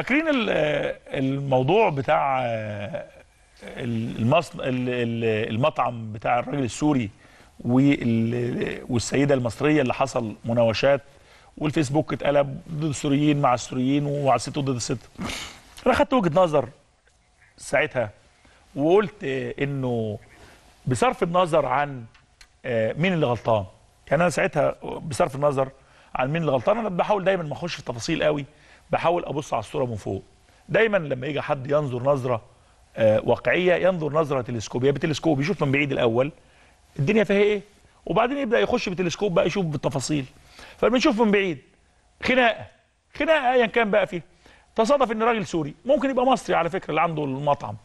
فاكرين الموضوع بتاع المطعم بتاع الراجل السوري والسيده المصريه اللي حصل مناوشات والفيسبوك اتقلب ضد السوريين مع السوريين وعسيته ضد الست انا خدت وجهه نظر ساعتها وقلت انه بصرف النظر عن آه، مين اللي غلطان يعني انا ساعتها بصرف النظر عن مين اللي غلطان انا بحاول دايما ما اخش في تفاصيل قوي بحاول ابص على الصوره من فوق دايما لما يجي حد ينظر نظره آه، واقعيه ينظر نظره تلسكوبيه بتلسكوب يشوف من بعيد الاول الدنيا فيها ايه وبعدين يبدا يخش بتلسكوب بقى يشوف بالتفاصيل فبنشوف من بعيد خناقه خناقه ايا كان بقى فيه تصادف ان راجل سوري ممكن يبقى مصري على فكره اللي عنده المطعم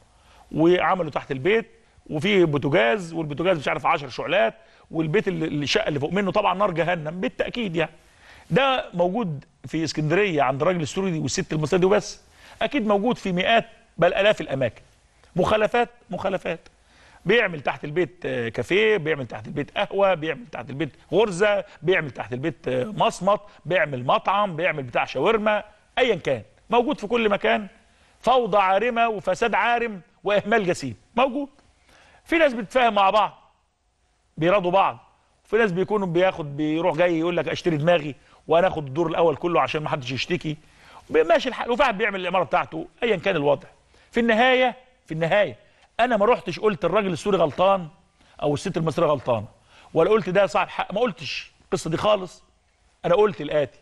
وعمله تحت البيت وفيه بوتجاز والبوتجاز مش عارف 10 شعلات والبيت اللي الشقه اللي فوق منه طبعا نار جهنم بالتاكيد يعني ده موجود في اسكندريه عند الراجل السوري والست المصريه دي وبس اكيد موجود في مئات بل الاف الاماكن مخالفات مخالفات بيعمل تحت البيت آه، كافيه بيعمل تحت البيت قهوه بيعمل تحت البيت غرزه بيعمل تحت البيت آه، مصمط بيعمل مطعم بيعمل بتاع شاورما ايا كان موجود في كل مكان فوضى عارمه وفساد عارم واهمال جسيم موجود في ناس بتتفاهم مع بعض بيرادوا بعض في ناس بيكونوا بياخد بيروح جاي يقول لك اشتري دماغي وانا اخد الدور الاول كله عشان ما حدش يشتكي ماشي الحال وفي واحد بيعمل الاماره بتاعته ايا كان الوضع في النهايه في النهايه انا ما رحتش قلت الراجل السوري غلطان او الست المصريه غلطانه ولا قلت ده صاحب حق ما قلتش القصه دي خالص انا قلت الاتي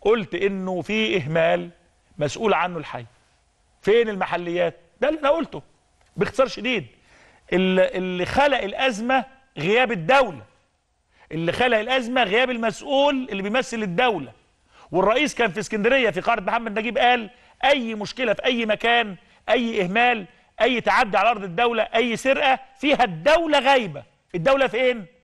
قلت انه في اهمال مسؤول عنه الحي فين المحليات ده اللي انا قلته باختصار شديد اللي خلق الازمه غياب الدوله اللي خلق الازمه غياب المسؤول اللي بيمثل الدوله والرئيس كان في اسكندريه في قاره محمد نجيب قال اي مشكله في اي مكان اي اهمال اي تعدي على ارض الدوله اي سرقه فيها الدوله غايبه الدوله فين